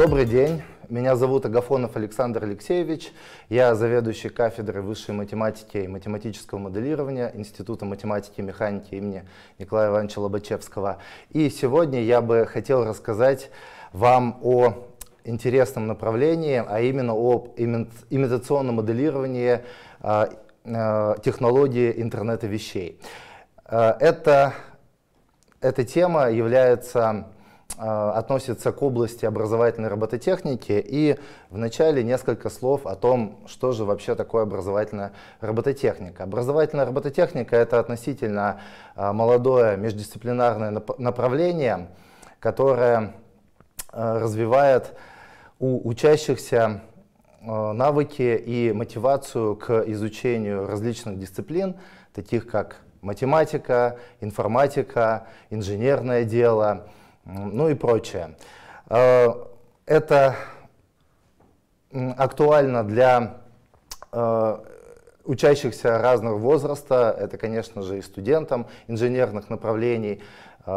Добрый день. Меня зовут Агафонов Александр Алексеевич. Я заведующий кафедрой высшей математики и математического моделирования Института математики и механики имени Николая Ивановича Лобачевского. И сегодня я бы хотел рассказать вам о интересном направлении, а именно об имитационном моделировании э, э, технологии интернета вещей. Э, эта, эта тема является Э, относится к области образовательной робототехники и вначале несколько слов о том, что же вообще такое образовательная робототехника. Образовательная робототехника — это относительно э, молодое междисциплинарное направление, которое э, развивает у учащихся навыки и мотивацию к изучению различных дисциплин, таких как математика, информатика, инженерное дело — ну и прочее. Э, это актуально для э, учащихся разного возраста, это, конечно же, и студентам инженерных направлений э,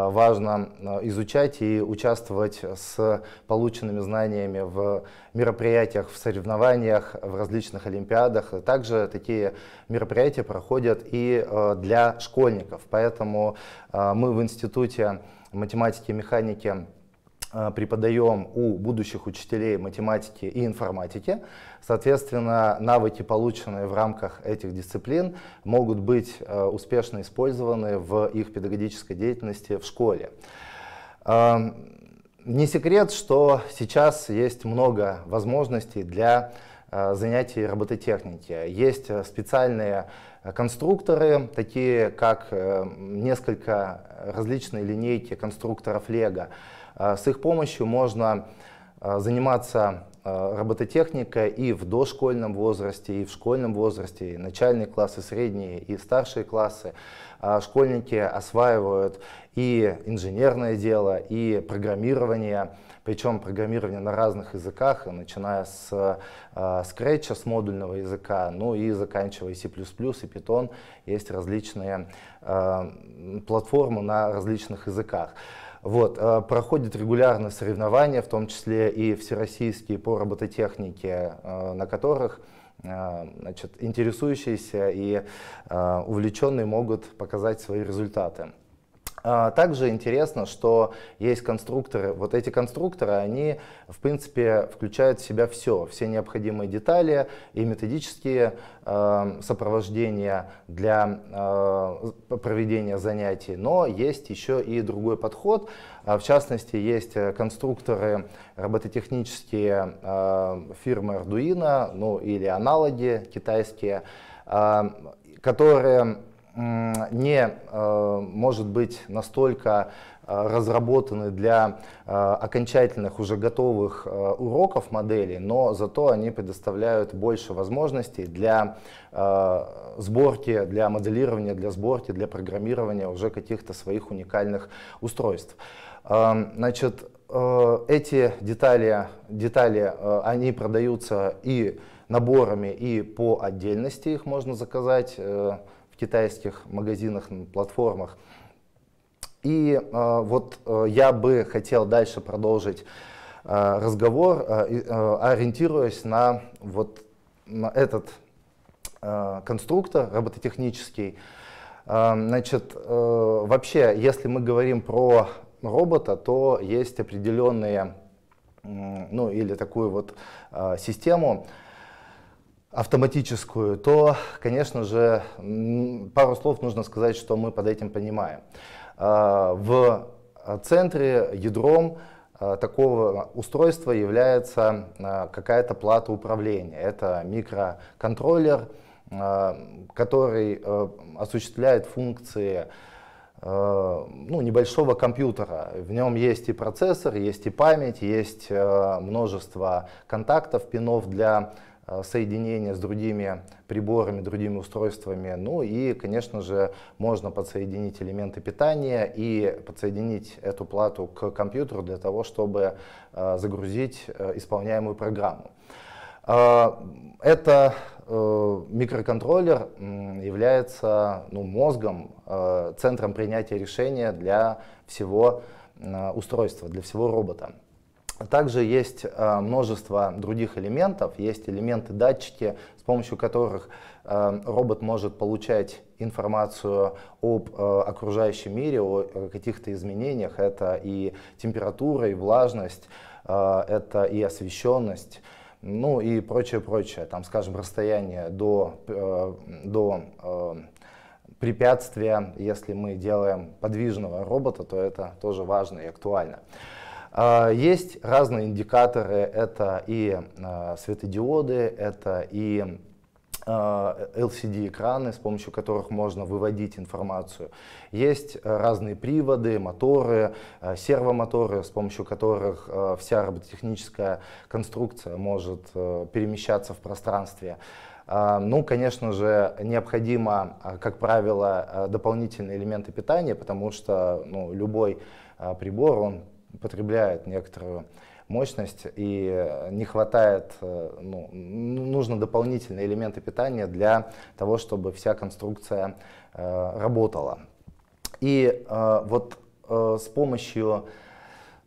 важно изучать и участвовать с полученными знаниями в мероприятиях, в соревнованиях, в различных олимпиадах. Также такие мероприятия проходят и для школьников, поэтому мы в институте математики и механики а, преподаем у будущих учителей математики и информатики. Соответственно, навыки, полученные в рамках этих дисциплин, могут быть а, успешно использованы в их педагогической деятельности в школе. А, не секрет, что сейчас есть много возможностей для Э, занятий робототехники. Есть э, специальные э, конструкторы, такие как несколько различные линейки конструкторов Лего. С их помощью можно заниматься робототехникой и в дошкольном возрасте, и в школьном возрасте, и начальные классы, средние и старшие классы. Школьники осваивают и инженерное дело, и программирование. Причем программирование на разных языках, начиная с Scratch, э, с модульного языка, ну и заканчивая C++ и Python. Есть различные э, платформы на различных языках. Вот, э, проходят регулярно соревнования, в том числе и всероссийские по робототехнике, на которых значит, интересующиеся и увлеченные могут показать свои результаты. А также интересно, что есть конструкторы. Вот эти конструкторы, они, в принципе, включают в себя все, все необходимые детали и методические э, сопровождения для э, проведения занятий. Но есть еще и другой подход. В частности, есть э, конструкторы робототехнические э, фирмы Arduino, ну или аналоги китайские, э, которые не э, может быть настолько э, разработаны для э, окончательных уже готовых уроков моделей, но зато они предоставляют больше возможностей для сборки, для моделирования, для сборки, для программирования уже каких-то своих уникальных устройств. Значит, эти детали, детали они продаются и наборами, и по отдельности их можно заказать в китайских магазинах, платформах. И э, вот э, я бы хотел дальше продолжить э, разговор, э, э, ориентируясь на вот на этот э, конструктор робототехнический. Э, значит, э, вообще, если мы говорим про робота, то есть определенные, ну или такую вот э, систему, э, автоматическую, то, конечно же, пару слов нужно сказать, что мы под этим понимаем. А, в центре ядром а, такого устройства является а, какая-то плата управления. Это микроконтроллер, который э, осуществляет функции э, ну, небольшого компьютера. В нем есть и процессор, есть и память, есть э, множество контактов, пинов для Э, соединение с другими приборами, другими устройствами. Ну и, конечно же, можно подсоединить элементы питания и подсоединить эту плату к компьютеру для того, чтобы э, загрузить э, исполняемую программу. Это микроконтроллер является ну, мозгом, центром принятия решения для всего устройства, для всего робота. А также есть э, множество других элементов, есть элементы-датчики, с помощью которых э, робот может получать информацию об э, окружающем мире, о каких-то изменениях. Это и температура, и влажность, это и освещенность, ну и прочее-прочее. Там, скажем, расстояние до, до препятствия, если мы делаем подвижного робота, то это тоже важно и актуально. А, есть разные индикаторы, это и а, светодиоды, это и LCD-экраны, а, с помощью которых можно выводить информацию. Есть разные приводы, моторы, сервомоторы, с помощью которых вся робототехническая конструкция может перемещаться в пространстве. Ну, конечно же, необходимо, как правило, дополнительные элементы питания, потому что ну, любой прибор, он потребляет некоторую мощность и э, не хватает, э, ну, нужно дополнительные элементы питания для того, чтобы вся конструкция э, работала. И э, вот э, с помощью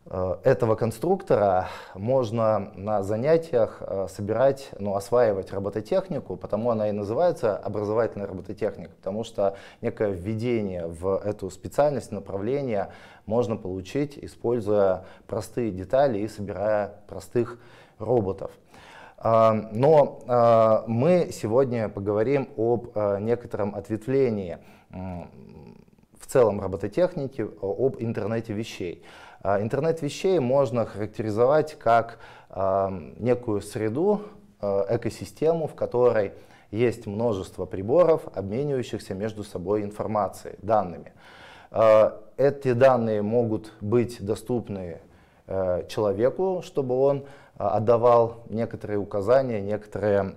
Э, этого конструктора можно на занятиях э, собирать, ну, осваивать робототехнику, потому она и называется образовательная робототехника, потому что некое введение в эту специальность, направление можно получить, используя простые детали и собирая простых роботов. Э, но мы сегодня поговорим об некотором ответвлении в целом робототехники, об интернете вещей. А, Интернет вещей можно характеризовать как а, некую среду, а, экосистему, в которой есть множество приборов, обменивающихся между собой информацией, данными. Эти данные могут быть доступны э, человеку, чтобы он отдавал некоторые указания, некоторые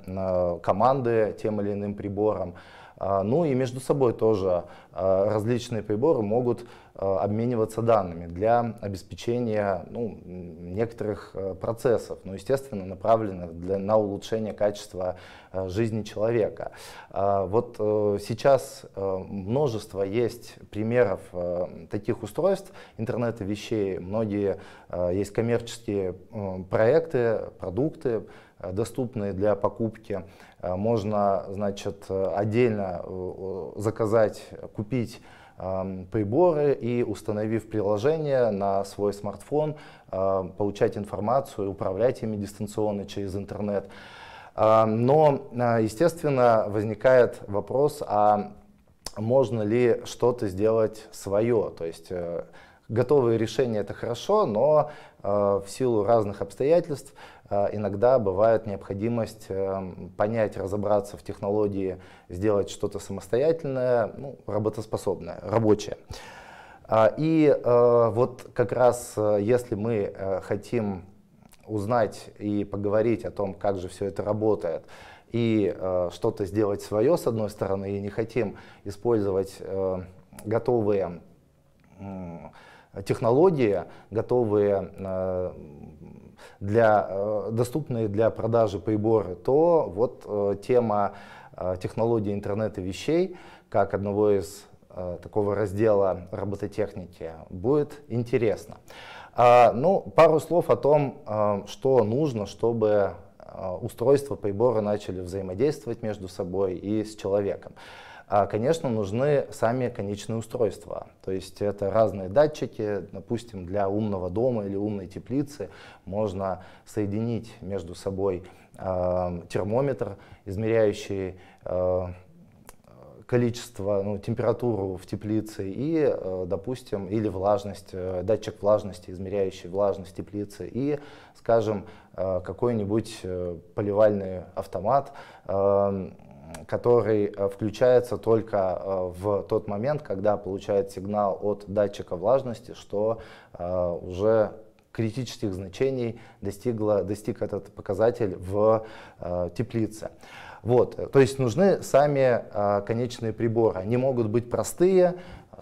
команды тем или иным приборам. А, ну и между собой тоже а, различные приборы могут а, обмениваться данными для обеспечения ну, некоторых процессов, ну, естественно, направленных для, на улучшение качества жизни человека. Вот э, сейчас э, множество есть примеров э, таких устройств интернета вещей. Многие есть коммерческие проекты, продукты, доступные для покупки. Э, можно значит, отдельно э, заказать, купить эм, приборы и, установив приложение на свой смартфон, э, получать информацию, управлять ими дистанционно через интернет. Но, естественно, возникает вопрос, а можно ли что-то сделать свое? То есть готовые решения это хорошо, но в силу разных обстоятельств а, иногда бывает необходимость эм, понять, разобраться в технологии, сделать что-то самостоятельное, ну, работоспособное, рабочее. А, и э, вот как раз э, если мы э, хотим узнать и поговорить о том, как же все это работает, и что-то сделать свое, с одной стороны, и не хотим использовать готовые технологии, готовые для, э, доступные для продажи приборы, то вот э, тема э, технологии интернета вещей, как одного из такого раздела робототехники, будет интересно. А, ну, пару слов о том, что нужно, чтобы устройства, приборы начали взаимодействовать между собой и с человеком. А, конечно, нужны сами конечные устройства. То есть это разные датчики, допустим, для умного дома или умной теплицы можно соединить между собой а, термометр, измеряющий а, количество, ну, температуру в теплице и, допустим, или влажность, э, датчик влажности, измеряющий влажность теплицы и, скажем, какой-нибудь э, поливальный автомат, который э, включается только э, в тот момент, когда получает сигнал от датчика влажности, что э, уже критических значений достигла, достиг этот показатель в теплице. Вот, то есть нужны сами конечные приборы. Они могут быть простые,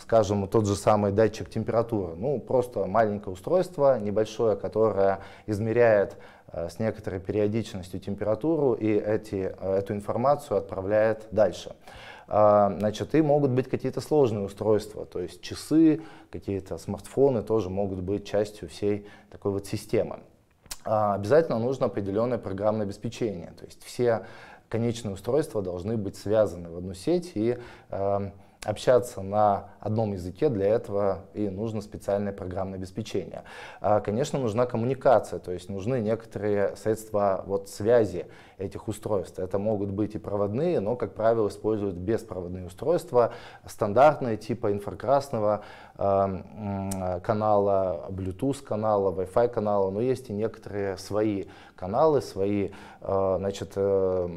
скажем, тот же самый датчик температуры. Ну, просто маленькое устройство, небольшое, которое измеряет э, с некоторой периодичностью температуру и эти, э, эту информацию отправляет дальше. А, значит, и могут быть какие-то сложные устройства, то есть часы, какие-то смартфоны тоже могут быть частью всей такой вот системы. А, обязательно нужно определенное программное обеспечение, то есть все конечные устройства должны быть связаны в одну сеть и эм, общаться на одном языке, для этого и нужно специальное программное обеспечение. А, конечно, нужна коммуникация, то есть нужны некоторые средства вот, связи этих устройств. Это могут быть и проводные, но, как правило, используют беспроводные устройства, стандартные типа инфракрасного э, э канала, Bluetooth канала, Wi-Fi канала, но есть и некоторые свои каналы, свои э, значит, э,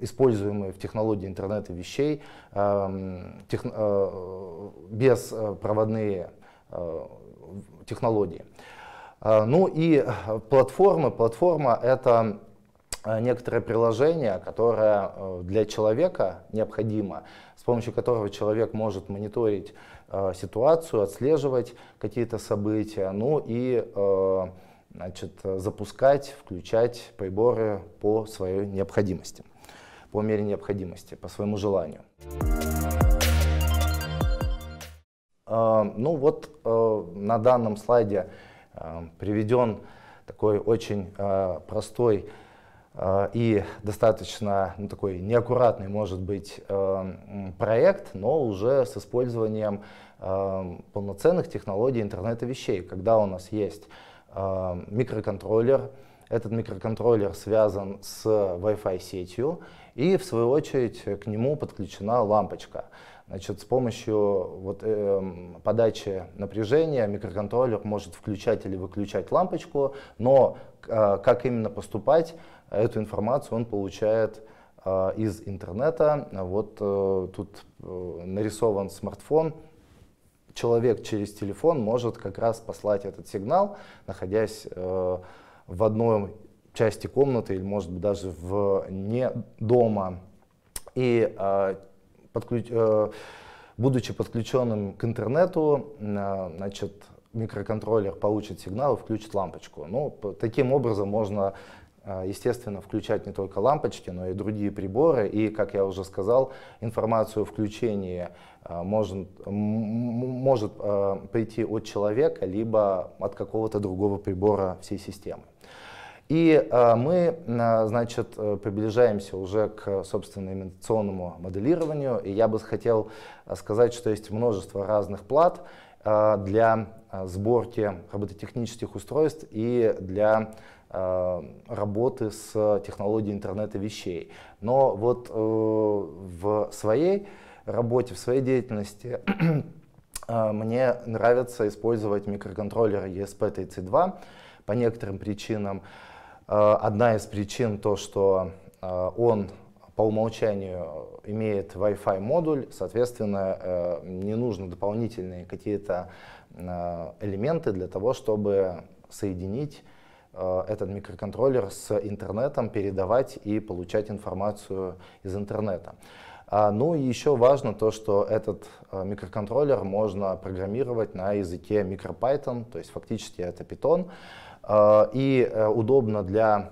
используемые в технологии интернета вещей, э, тех, э, беспроводные э, э, технологии. Э, ну и платформы. Платформа — это Э, некоторое приложение, которое э, для человека необходимо, с помощью которого человек может мониторить э, ситуацию, отслеживать какие-то события, ну и значит, запускать, включать приборы по своей необходимости, по мере необходимости, по своему желанию. ну вот на данном слайде приведен такой очень простой а, и достаточно ну, такой неаккуратный, может быть, э, проект, но уже с использованием э, полноценных технологий интернета вещей, когда у нас есть э, микроконтроллер, этот микроконтроллер связан с Wi-Fi сетью, и в свою очередь к нему подключена лампочка. Значит, с помощью вот, э, подачи напряжения микроконтроллер может включать или выключать лампочку, но э, как именно поступать, эту информацию он получает э, из интернета. Вот э, тут э, нарисован смартфон. Человек через телефон может как раз послать этот сигнал, находясь э, в одной части комнаты или, может быть, даже вне дома. И э, подключ... Э, будучи подключенным к интернету, э, значит, микроконтроллер получит сигнал и включит лампочку. Ну, таким образом можно, э, естественно, включать не только лампочки, но и другие приборы. И, как я уже сказал, информацию о включении может, может прийти от человека, либо от какого-то другого прибора всей системы. И э, мы, э, значит, э, приближаемся уже к, собственно, имитационному моделированию. И я бы хотел сказать, что есть множество разных плат для сборки робототехнических устройств и для работы с технологией интернета вещей. Но вот в своей работе, в своей деятельности мне нравится использовать микроконтроллеры ESP32 по некоторым причинам. Э, одна из причин то, что э, он по умолчанию имеет Wi-Fi модуль, соответственно, э, не нужно дополнительные какие-то элементы для того, чтобы соединить этот микроконтроллер с интернетом, передавать и получать информацию из интернета. А, ну и еще важно то, что этот микроконтроллер можно программировать на языке MicroPython, то есть фактически это Python. Э, и э, удобно для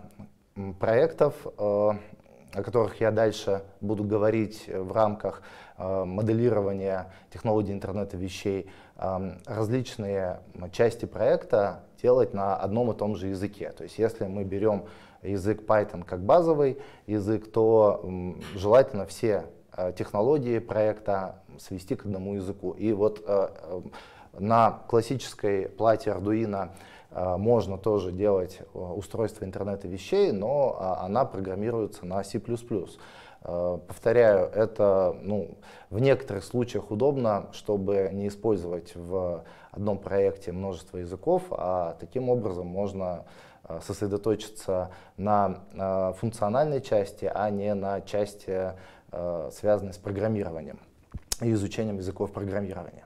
проектов, э, о которых я дальше буду говорить в рамках моделирования технологий интернета вещей, эм, различные части проекта делать на одном и том же языке. То есть если мы берем язык Python как базовый язык, то желательно все технологии проекта свести к одному языку. И вот на классической плате Arduino Э, можно тоже делать э, устройство интернета вещей, но а, она программируется на C++. Э, повторяю, это ну, в некоторых случаях удобно, чтобы не использовать в одном проекте множество языков, а таким образом можно сосредоточиться на функциональной части, а не на части, связанной с программированием и изучением языков программирования.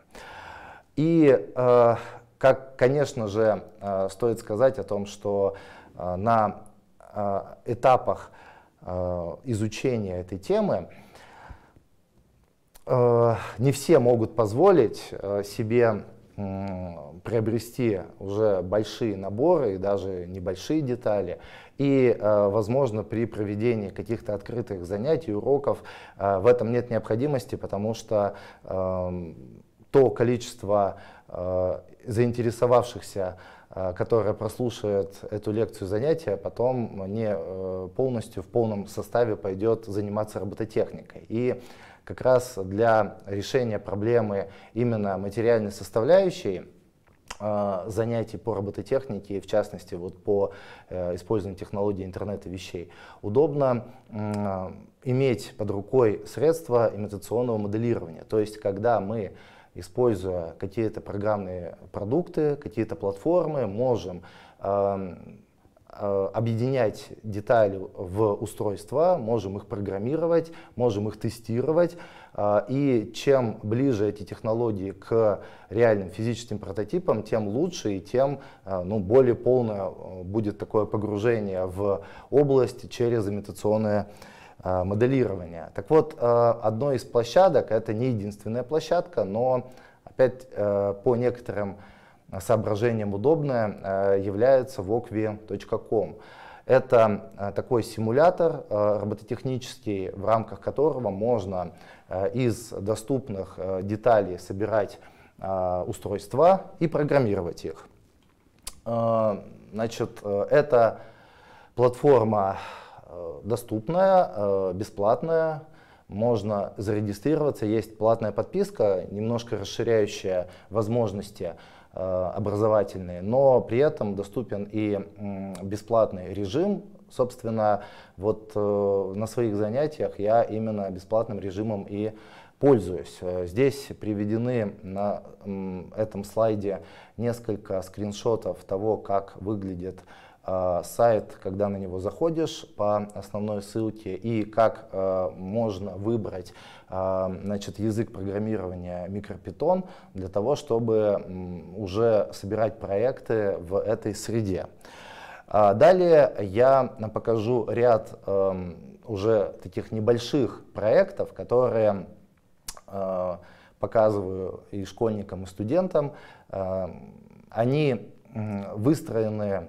И как, конечно же, э, стоит сказать о том, что э, на э, этапах изучения этой темы не все могут позволить себе приобрести уже большие наборы и даже небольшие детали. И, возможно, при проведении каких-то открытых занятий, уроков в этом нет необходимости, потому что эм, то количество заинтересовавшихся, э, которые прослушают эту лекцию занятия, потом не э, полностью в полном составе пойдет заниматься робототехникой. И как раз для решения проблемы именно материальной составляющей э, занятий по робототехнике, и в частности вот по использованию технологии интернета вещей, удобно иметь под рукой средства имитационного моделирования. То есть, когда мы используя какие-то программные продукты, какие-то платформы, можем эм, э, объединять детали в устройства, можем их программировать, можем их тестировать. Э, и чем ближе эти технологии к реальным физическим прототипам, тем лучше и тем э, ну, более полное э, будет такое погружение в область через имитационное Э, моделирования. Так вот, э, одной из площадок, это не единственная площадка, но опять э, по некоторым соображениям удобная является wokvi.com. Это такой симулятор робототехнический, в рамках которого можно из доступных деталей собирать устройства и программировать их. Значит, это платформа Э, доступная, э, бесплатная, можно зарегистрироваться, есть платная подписка, немножко расширяющая возможности э, образовательные, но при этом доступен и бесплатный режим. Собственно, вот на своих занятиях я именно бесплатным режимом и пользуюсь. Здесь приведены на этом слайде несколько скриншотов того, как выглядит Э, сайт, когда на него заходишь по основной ссылке и как э, можно выбрать э, значит, язык программирования MicroPython для того, чтобы м, уже собирать проекты в этой среде. А далее я покажу ряд э, уже таких небольших проектов, которые э, показываю и школьникам, и студентам. Э, они выстроены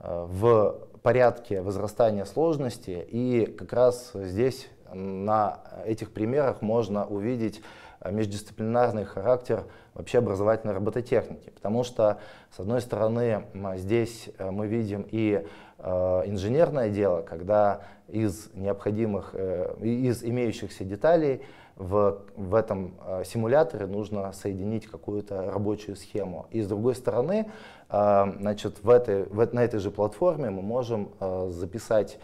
в порядке возрастания сложности. И как раз здесь на этих примерах можно увидеть э, междисциплинарный характер вообще образовательной робототехники. Потому что, с одной стороны, здесь э, мы видим и э, инженерное дело, когда из необходимых, из имеющихся деталей в, в этом э, симуляторе нужно соединить какую-то рабочую схему. И с другой стороны, э, значит, в этой, в, на этой же платформе мы можем э, записать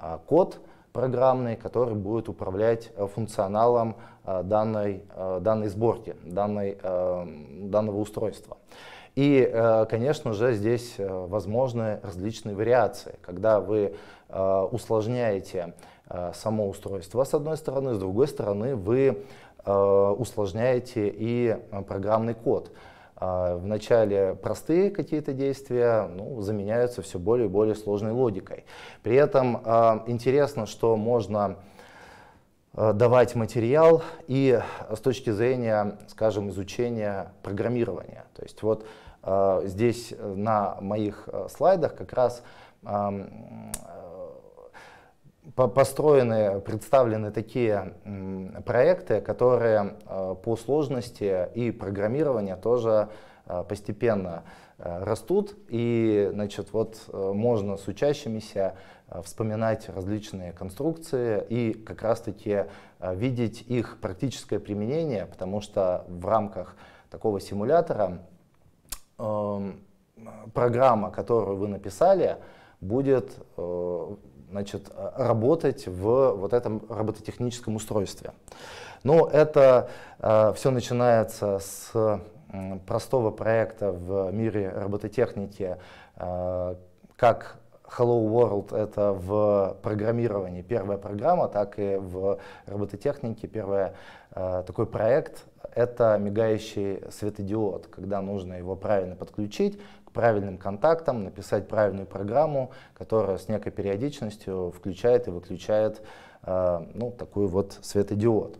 э, код программный, который будет управлять э, функционалом э, данной, э, данной сборки, данной, э, данного устройства. И, э, конечно же, здесь э, возможны различные вариации, когда вы э, усложняете Э, само устройство, с одной стороны, с другой стороны, вы э, усложняете и э, программный код. Вначале простые какие-то действия ну, заменяются все более и более сложной логикой. При этом интересно, что можно давать материал и с точки зрения, скажем, изучения программирования. То есть вот здесь на моих слайдах как раз эм, построены, представлены такие проекты, которые э, по сложности и программирования тоже э, постепенно э, растут. И значит, вот можно с учащимися вспоминать различные конструкции и как раз-таки видеть их практическое применение, потому что в рамках такого симулятора эм, программа, которую вы написали, будет значит, э, работать в вот этом робототехническом устройстве. Но это э, все начинается с простого проекта в мире робототехники, э, как Hello World — это в программировании первая программа, так и в робототехнике первая э, такой проект — это мигающий светодиод, когда нужно его правильно подключить, правильным контактам, написать правильную программу, которая с некой периодичностью включает и выключает э, ну, такой вот светодиод.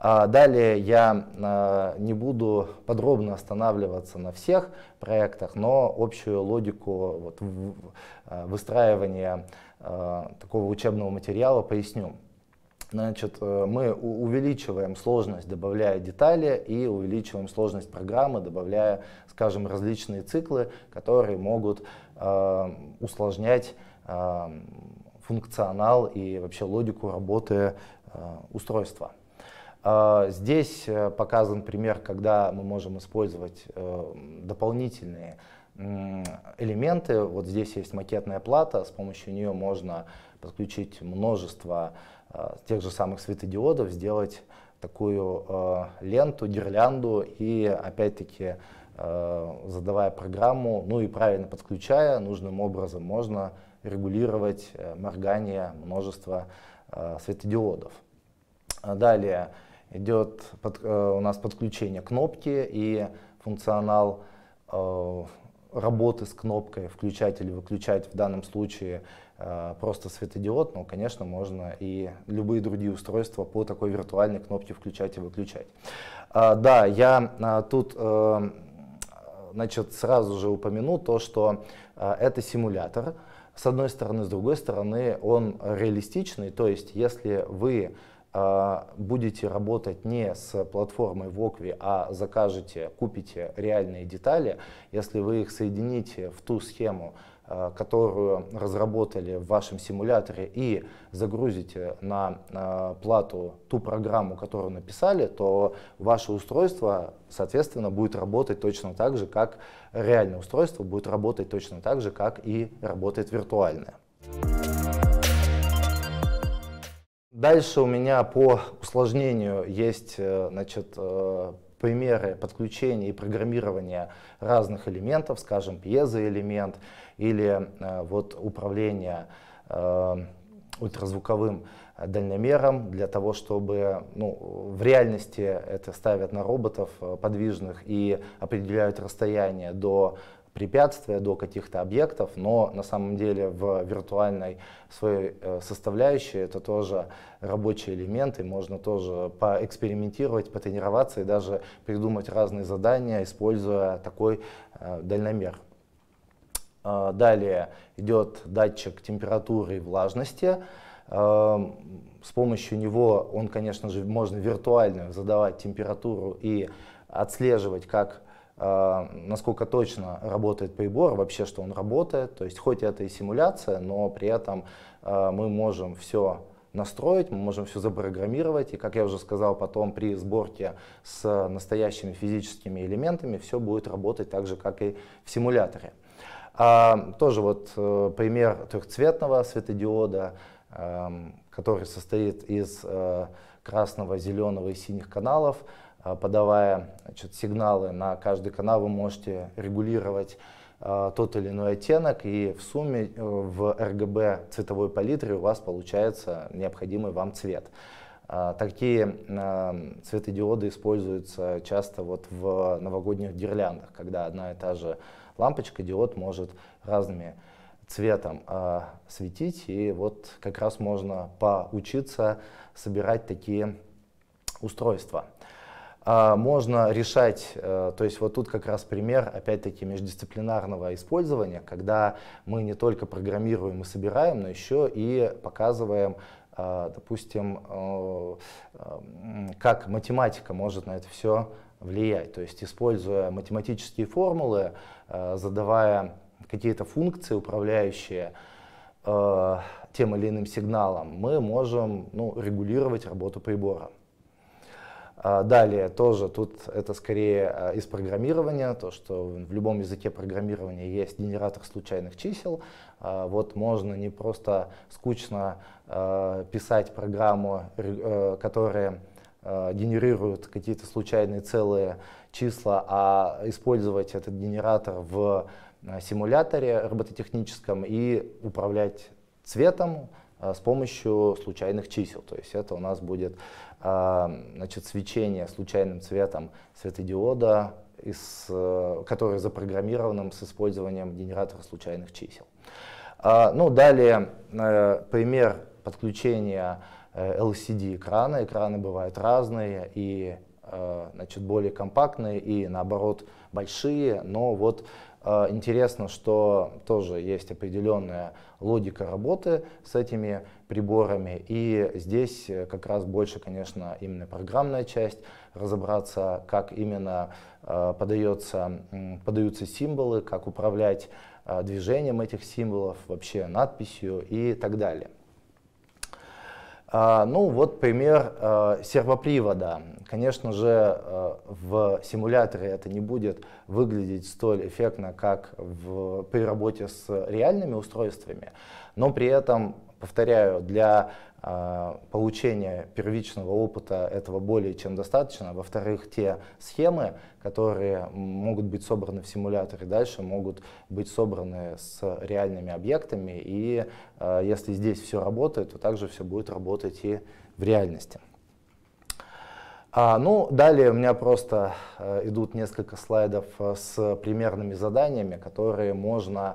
А далее я э, не буду подробно останавливаться на всех проектах, но общую логику вот э, выстраивания такого учебного материала поясню. Значит, э, мы увеличиваем сложность, добавляя детали, и увеличиваем сложность программы, добавляя, скажем, различные циклы, которые могут э, усложнять э, функционал и вообще логику работы э, устройства. Э, здесь э, показан пример, когда мы можем использовать дополнительные элементы. Вот здесь есть макетная плата, с помощью нее можно подключить множество Э, тех же самых светодиодов сделать такую э, ленту, гирлянду и опять-таки э, задавая программу, ну и правильно подключая нужным образом, можно регулировать э, моргание множества э, светодиодов. А далее идет под, э, у нас подключение кнопки и функционал э, работы с кнопкой включать или выключать в данном случае Э, просто светодиод, но, конечно, можно и любые другие устройства по такой виртуальной кнопке включать и выключать. А, да, я а, тут э, значит, сразу же упомяну то, что э, это симулятор, с одной стороны, с другой стороны, он реалистичный, то есть если вы будете работать не с платформой Вокви, а закажете, купите реальные детали, если вы их соедините в ту схему, Э, которую разработали в вашем симуляторе и загрузите э, на э, плату ту программу, которую написали, то ваше устройство, соответственно, будет работать точно так же, как реальное устройство будет работать точно так же, как и работает виртуальное. Дальше у меня по усложнению есть значит, примеры подключения и программирования разных элементов, скажем, пьезоэлемент или э, вот управление э, ультразвуковым дальномером для того, чтобы ну, в реальности это ставят на роботов э, подвижных и определяют расстояние до препятствия до каких-то объектов, но на самом деле в виртуальной своей э, составляющей это тоже рабочие элементы, можно тоже поэкспериментировать, потренироваться и даже придумать разные задания, используя такой э, дальномер. Э, далее идет датчик температуры и влажности. С помощью него он, конечно же, можно виртуально задавать температуру и отслеживать, как Э, насколько точно работает прибор, вообще, что он работает. То есть хоть это и симуляция, но при этом э, мы можем все настроить, мы можем все запрограммировать, и, как я уже сказал, потом при сборке с настоящими физическими элементами все будет работать так же, как и в симуляторе. А, тоже вот э, пример трехцветного светодиода, который состоит из красного, зеленого и синих каналов. Э, подавая значит, сигналы на каждый канал, вы можете регулировать э, тот или иной оттенок, и в сумме э, в RGB цветовой палитре у вас получается необходимый вам цвет. такие светодиоды используются часто вот в новогодних гирляндах, когда одна и та же лампочка, диод может разными цветом светить, и вот как раз можно поучиться собирать такие устройства. А, можно решать, э, то есть вот тут как раз пример, опять-таки, междисциплинарного использования, когда мы не только программируем и собираем, но еще и показываем, э, допустим, э, как математика может на это все влиять. То есть, используя математические формулы, задавая какие-то функции управляющие, тем или иным сигналом, мы можем ну, регулировать работу прибора. А, далее тоже тут это скорее а, из программирования, то, что в любом языке программирования есть генератор случайных чисел. А, вот можно не просто скучно писать программу, э, которая генерирует какие-то случайные целые числа, а использовать этот генератор в симуляторе робототехническом и управлять цветом с помощью случайных чисел. То есть это у нас будет а, значит, свечение случайным цветом светодиода, из, э, который запрограммирован с использованием генератора случайных чисел. А, ну, далее э, пример подключения э, LCD-экрана. Экраны бывают разные и значит, более компактные и наоборот большие, но вот Э, интересно, что тоже есть определенная логика работы с этими приборами. И здесь э, как раз больше, конечно, именно программная часть, разобраться, как именно э, подается, подаются символы, как управлять движением этих символов, вообще надписью и так далее. А, ну вот пример а, сервопривода. Конечно же, а, в симуляторе это не будет выглядеть столь эффектно, как в, при работе с реальными устройствами, но при этом Повторяю, для а, получения первичного опыта этого более чем достаточно. Во-вторых, те схемы, которые могут быть собраны в симуляторе, дальше могут быть собраны с реальными объектами. И а, если здесь все работает, то также все будет работать и в реальности. А, ну, далее у меня просто э, идут несколько слайдов с примерными заданиями, которые можно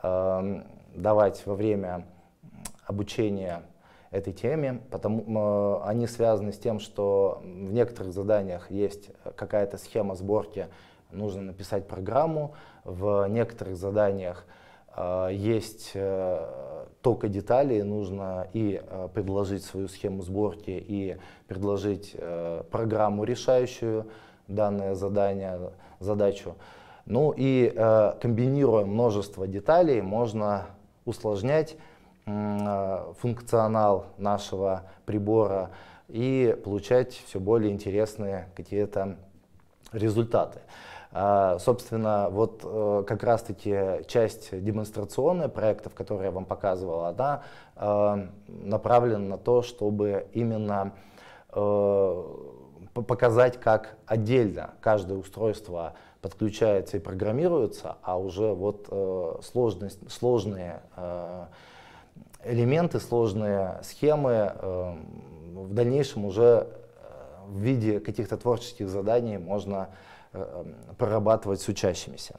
э, давать во время обучения этой теме, потому э, они связаны с тем, что в некоторых заданиях есть какая-то схема сборки, нужно написать программу, в некоторых заданиях э, есть э, только детали, нужно и э, предложить свою схему сборки, и предложить э, программу, решающую данное задание, задачу. Ну и э, комбинируя множество деталей, можно усложнять а, функционал нашего прибора и получать все более интересные какие-то результаты. А, собственно, вот э, как раз-таки часть демонстрационных проектов, которые я вам показывал, она э, направлена на то, чтобы именно э, показать, как отдельно каждое устройство подключается и программируется, а уже вот сложность, сложные элементы, сложные схемы э, в дальнейшем уже э, в виде каких-то творческих заданий можно э, эм, прорабатывать с учащимися.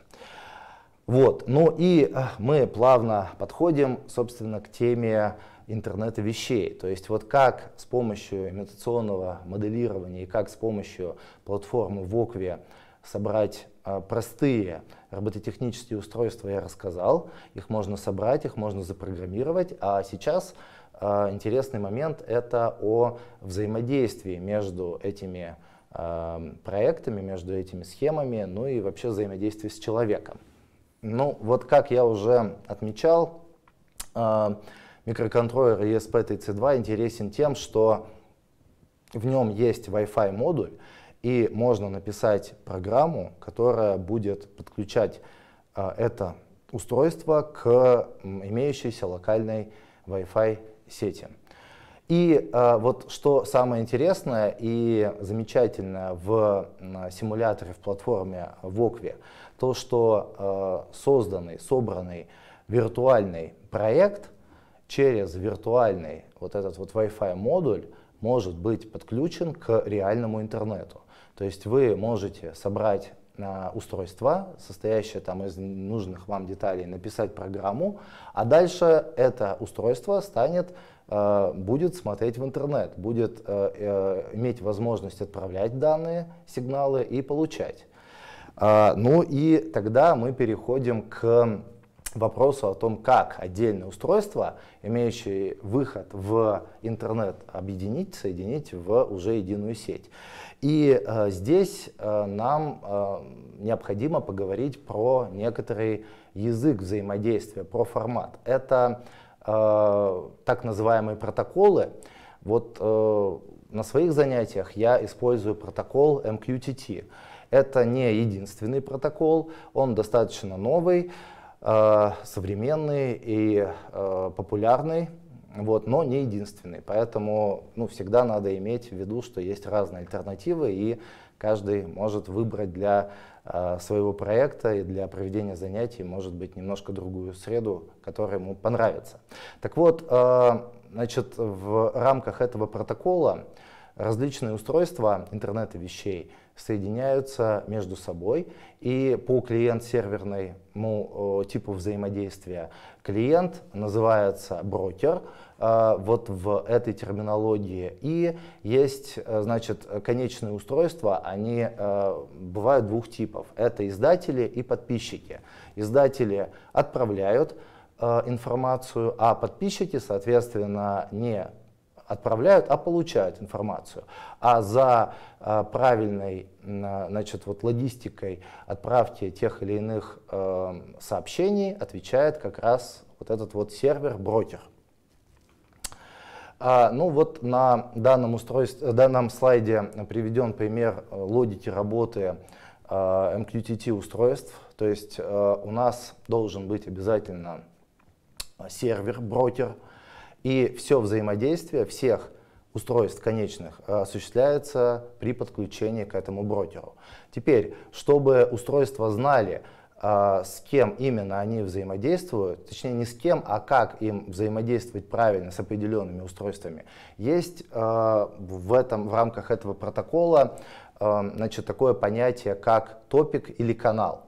Вот. Ну и э, мы плавно подходим, собственно, к теме интернета вещей. То есть вот как с помощью имитационного моделирования и как с помощью платформы в собрать э, простые Робототехнические устройства я рассказал, их можно собрать, их можно запрограммировать, а сейчас э, интересный момент — это о взаимодействии между этими э, проектами, между этими схемами, ну и вообще взаимодействие с человеком. Ну вот как я уже отмечал, э, микроконтроллер ESP32 интересен тем, что в нем есть Wi-Fi модуль, и можно написать программу, которая будет подключать а, это устройство к имеющейся локальной Wi-Fi сети. И а, вот что самое интересное и замечательное в симуляторе, в платформе Вокве, то, что а, созданный, собранный виртуальный проект через виртуальный вот этот вот Wi-Fi модуль может быть подключен к реальному интернету. То есть вы можете собрать а, устройство, состоящее там из нужных вам деталей, написать программу, а дальше это устройство станет, э, будет смотреть в интернет, будет э, э, иметь возможность отправлять данные, сигналы и получать. Э, ну и тогда мы переходим к вопросу о том, как отдельное устройство, имеющее выход в интернет, объединить, соединить в уже единую сеть. И э, здесь э, нам э, необходимо поговорить про некоторый язык взаимодействия, про формат. Это э, так называемые протоколы. Вот э, на своих занятиях я использую протокол MQTT. Это не единственный протокол, он достаточно новый, э, современный и э, популярный вот, но не единственный. Поэтому ну, всегда надо иметь в виду, что есть разные альтернативы, и каждый может выбрать для э, своего проекта и для проведения занятий, может быть, немножко другую среду, которая ему понравится. Так вот, э, значит, в рамках этого протокола различные устройства интернета вещей – соединяются между собой, и по клиент-серверному э, типу взаимодействия клиент называется брокер, э, вот в этой терминологии. И есть, э, значит, конечные устройства, они бывают двух типов. Это издатели и подписчики. Издатели отправляют информацию, а подписчики, соответственно, не отправляют, а получают информацию. А за а, правильной а, значит, вот логистикой отправки тех или иных э, сообщений отвечает как раз вот этот вот сервер-брокер. А, ну вот на данном, устройстве, э, данном слайде приведен пример э, логики работы э, MQTT эм устройств. То есть у нас должен быть обязательно сервер, брокер, и все взаимодействие всех устройств конечных э, осуществляется при подключении к этому брокеру. Теперь, чтобы устройства знали, э, с кем именно они взаимодействуют, точнее не с кем, а как им взаимодействовать правильно с определенными устройствами, есть э, в, этом, в рамках этого протокола значит, такое понятие, как топик или канал.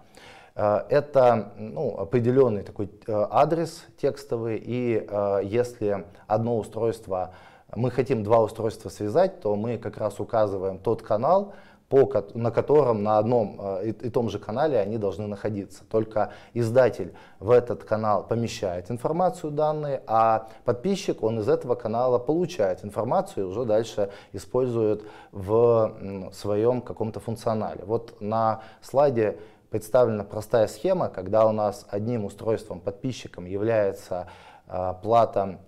Э, это ну, определенный такой э, адрес текстовый, и э, если одно устройство, мы хотим два устройства связать, то мы как раз указываем тот канал, по, на котором на одном и, и том же канале они должны находиться. Только издатель в этот канал помещает информацию, данные, а подписчик, он из этого канала получает информацию и уже дальше использует в своем каком-то функционале. Вот на слайде представлена простая схема, когда у нас одним устройством подписчиком является э, плата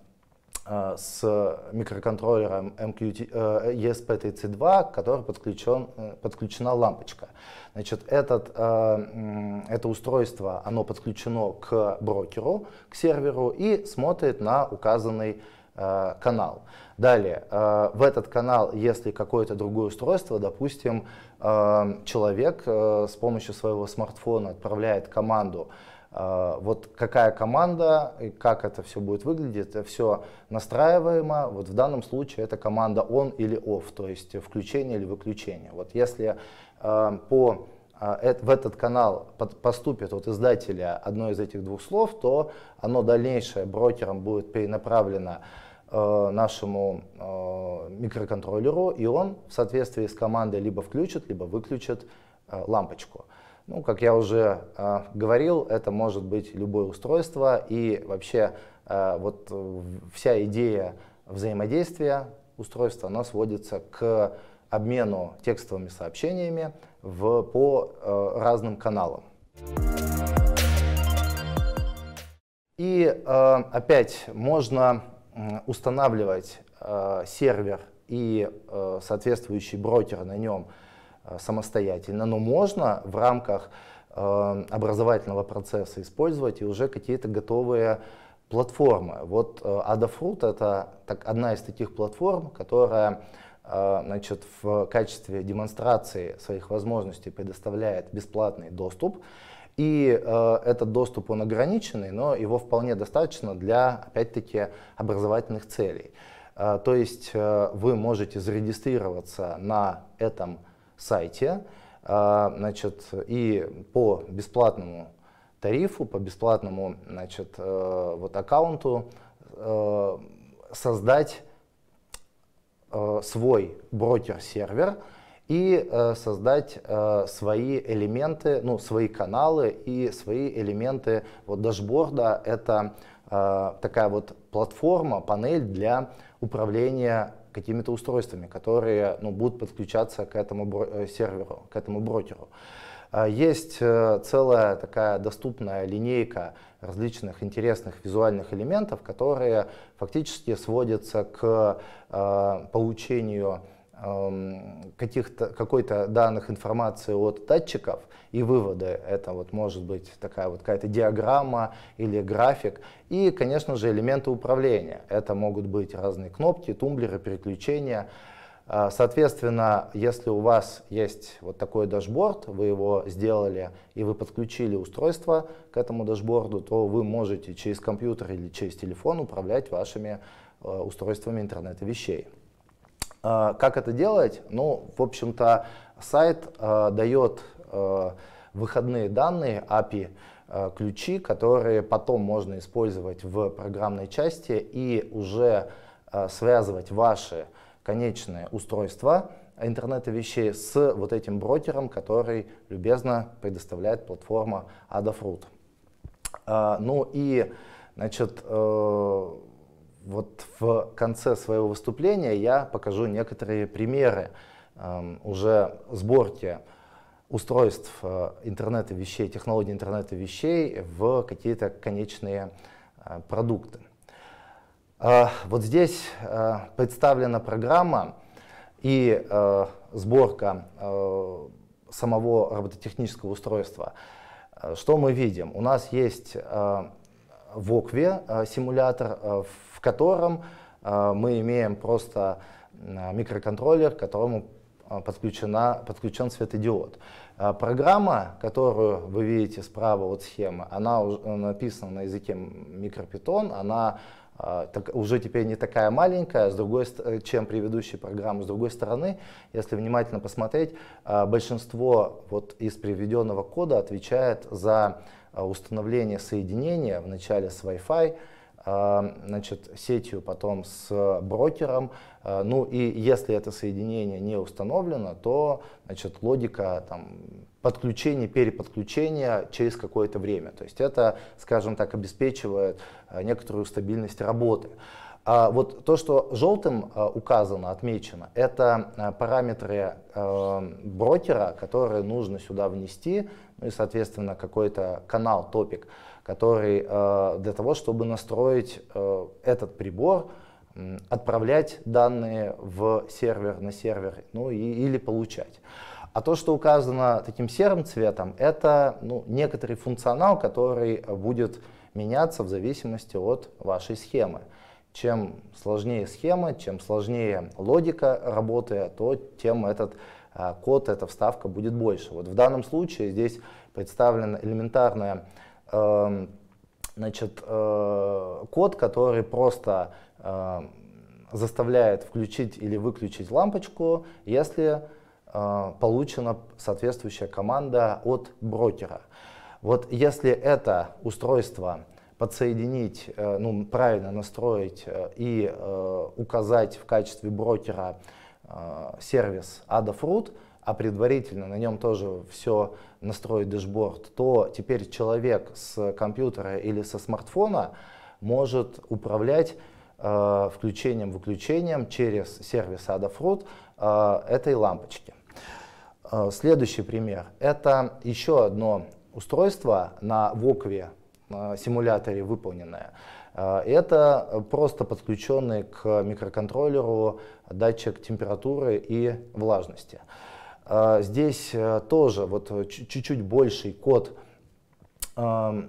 э, с микроконтроллером MQT, ESP32, э, к которой подключен, подключена лампочка. Значит, этот, это устройство оно подключено к брокеру, к серверу и смотрит на указанный канал. Далее, в этот канал, если какое-то другое устройство, допустим, Эм, человек э, с помощью своего смартфона отправляет команду. Э, вот какая команда, и как это все будет выглядеть, это все настраиваемо. Вот в данном случае это команда on или off, то есть включение или выключение. Вот если эм, по э, в этот канал поступит от издателя одно из этих двух слов, то оно дальнейшее брокером будет перенаправлено Э, нашему э, микроконтроллеру, и он в соответствии с командой либо включит, либо выключит э, лампочку. Ну, как я уже говорил, это может быть любое устройство, и вообще вот вся идея взаимодействия устройства, она сводится к обмену текстовыми сообщениями в, по разным каналам. И э, опять можно устанавливать э, сервер и э, соответствующий брокер на нем э, самостоятельно, но можно в рамках образовательного процесса использовать и уже какие-то готовые платформы. Вот Adafruit это так, одна из таких платформ, которая значит, в качестве демонстрации своих возможностей предоставляет бесплатный доступ. И э, этот доступ, он ограниченный, но его вполне достаточно для, опять-таки, образовательных целей. Э, то есть э, вы можете зарегистрироваться на этом сайте, э, значит, и по бесплатному тарифу, по бесплатному, значит, э, вот аккаунту э, создать э, свой брокер-сервер, и э, создать э, свои элементы, ну, свои каналы и свои элементы вот дашборда. Это э, такая вот платформа, панель для управления какими-то устройствами, которые ну, будут подключаться к этому э, серверу, к этому брокеру. Э, есть э, целая такая доступная линейка различных интересных визуальных элементов, которые фактически сводятся к э, получению Эм, каких-то, какой-то данных информации от датчиков и выводы. Это вот может быть такая вот какая-то диаграмма или график. И, конечно же, элементы управления. Это могут быть разные кнопки, тумблеры, переключения. Э, соответственно, если у вас есть вот такой дашборд, вы его сделали и вы подключили устройство к этому дашборду, то вы можете через компьютер или через телефон управлять вашими э, устройствами интернета вещей. Э, как это делать? Ну, в общем-то, сайт э, дает э, выходные данные API, ключи, которые потом можно использовать в программной части и уже связывать ваши конечные устройства интернета вещей с вот этим брокером, который любезно предоставляет платформа Adafruit. Ну и, значит, вот в конце своего выступления я покажу некоторые примеры эм, уже сборки устройств э, интернета вещей, технологий интернета вещей в какие-то конечные э, продукты. Э, вот здесь представлена программа и сборка самого робототехнического устройства. Что мы видим? У нас есть в Окве симулятор, в в котором э, мы имеем просто э, микроконтроллер, к которому э, подключена, подключен светодиод. Программа, которую вы видите справа от схемы, она написана на языке микропитон, она уже теперь не такая маленькая, с другой, чем предыдущие программы. С другой стороны, если внимательно посмотреть, большинство вот из приведенного кода отвечает за установление соединения в начале с Wi-Fi, а, значит, сетью, потом с э, брокером. Э, ну и если это соединение не установлено, то значит, логика там, подключения, переподключения через какое-то время. То есть это, скажем так, обеспечивает э, некоторую стабильность работы. А вот то, что желтым указано, отмечено, это параметры брокера, которые нужно сюда внести, ну и, соответственно, какой-то канал, топик который э, для того, чтобы настроить э, этот прибор, отправлять данные в сервер, на сервер, ну и, или получать. А то, что указано таким серым цветом, это ну, некоторый функционал, который будет меняться в зависимости от вашей схемы. Чем сложнее схема, чем сложнее логика работы, то тем этот э, код, эта вставка будет больше. Вот в данном случае здесь представлена элементарная Эм, значит, э, код, который просто э, заставляет включить или выключить лампочку, если э, получена соответствующая команда от брокера. Вот если это устройство подсоединить, ну, правильно настроить и указать в качестве брокера сервис Adafruit, а предварительно на нем тоже все настроить дашборд, то теперь человек с компьютера или со смартфона может управлять э, включением-выключением через сервис Adafruit э, этой лампочки. Э, следующий пример. Это еще одно устройство на Вокве э, симуляторе выполненное. Э, это просто подключенный к микроконтроллеру датчик температуры и влажности. А, здесь э, тоже вот э, чуть-чуть больший код э,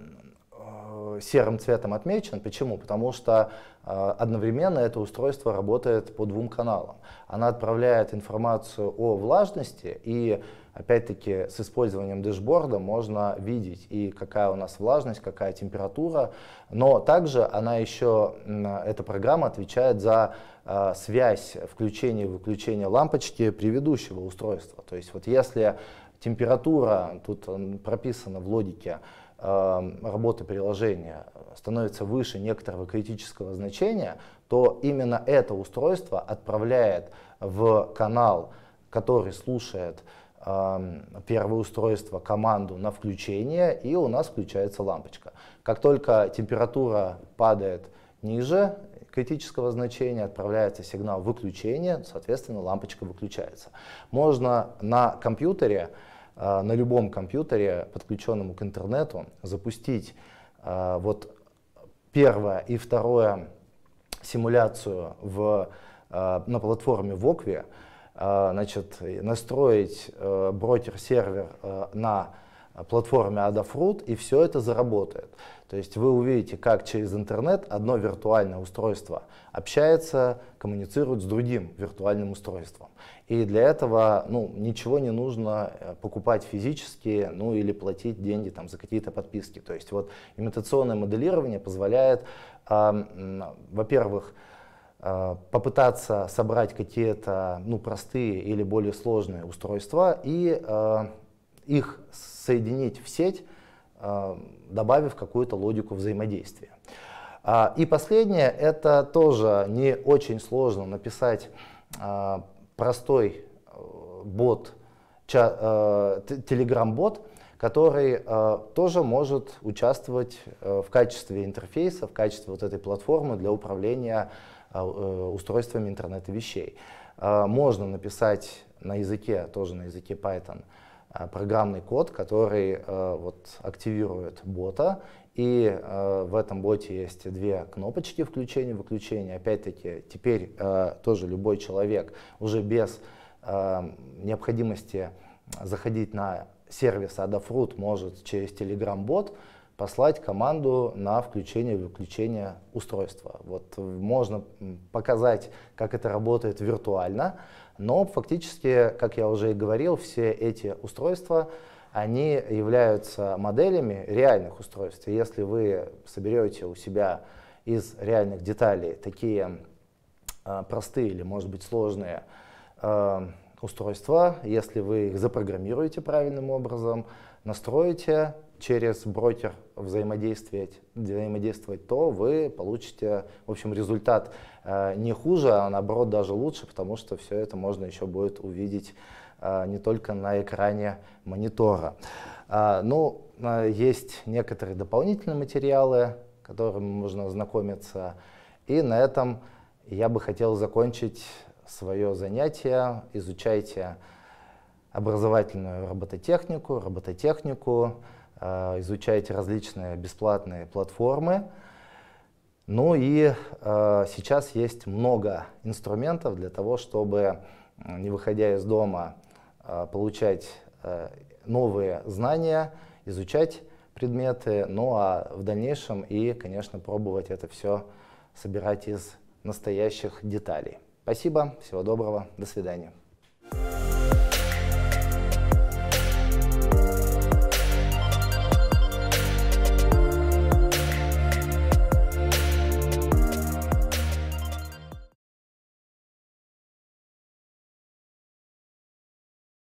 серым цветом отмечен. Почему? Потому что а, одновременно это устройство работает по двум каналам. Она отправляет информацию о влажности и Опять-таки, с использованием дэшборда можно видеть и какая у нас влажность, какая температура, но также она еще, эта программа отвечает за э, связь включения и выключения лампочки предыдущего устройства. То есть вот если температура, тут прописана в логике, Эм, работы приложения становится выше некоторого критического значения, то именно это устройство отправляет в канал, который слушает эм, первое устройство команду на включение, и у нас включается лампочка. Как только температура падает ниже критического значения, отправляется сигнал выключения, соответственно, лампочка выключается. Можно на компьютере Э, на любом компьютере, подключенному к интернету, запустить э, вот первое и второе симуляцию в, э, на платформе Вокве, значит, настроить брокер-сервер на платформе Adafruit, и все это заработает. То есть вы увидите, как через интернет одно виртуальное устройство общается, коммуницирует с другим виртуальным устройством. И для этого ну, ничего не нужно э, покупать физически ну, или платить деньги там, за какие-то подписки. То есть вот имитационное моделирование позволяет, а, э, во-первых, попытаться собрать какие-то ну, простые или более сложные устройства и э, их соединить в сеть Э, добавив какую-то логику взаимодействия. А, и последнее, это тоже не очень сложно написать э, простой э, бот, телеграм-бот, который тоже может участвовать в качестве интерфейса, в качестве вот этой платформы для управления устройствами интернета вещей. Можно написать на языке, тоже на языке Python, Э, программный код, который э, вот, активирует бота. И э, в этом боте есть две кнопочки включения-выключения. Опять-таки, теперь э, тоже любой человек уже без э, необходимости заходить на сервис Adafruit может через Telegram-бот послать команду на включение выключение устройства. Вот э, можно показать, как это работает виртуально. Но фактически, как я уже и говорил, все эти устройства, они являются моделями реальных устройств. И если вы соберете у себя из реальных деталей такие э, простые или, может быть, сложные э, устройства, если вы их запрограммируете правильным образом, настроите, через брокер взаимодействовать, взаимодействовать, то вы получите, в общем, результат э, не хуже, а наоборот даже лучше, потому что все это можно еще будет увидеть э, не только на экране монитора. Э, ну, есть некоторые дополнительные материалы, которыми можно ознакомиться, и на этом я бы хотел закончить свое занятие. Изучайте образовательную робототехнику, робототехнику, Э, изучайте различные бесплатные платформы. Ну и э, сейчас есть много инструментов для того, чтобы, не выходя из дома, э, получать новые знания, изучать предметы, ну а в дальнейшем и, конечно, пробовать это все собирать из настоящих деталей. Спасибо, всего доброго, до свидания.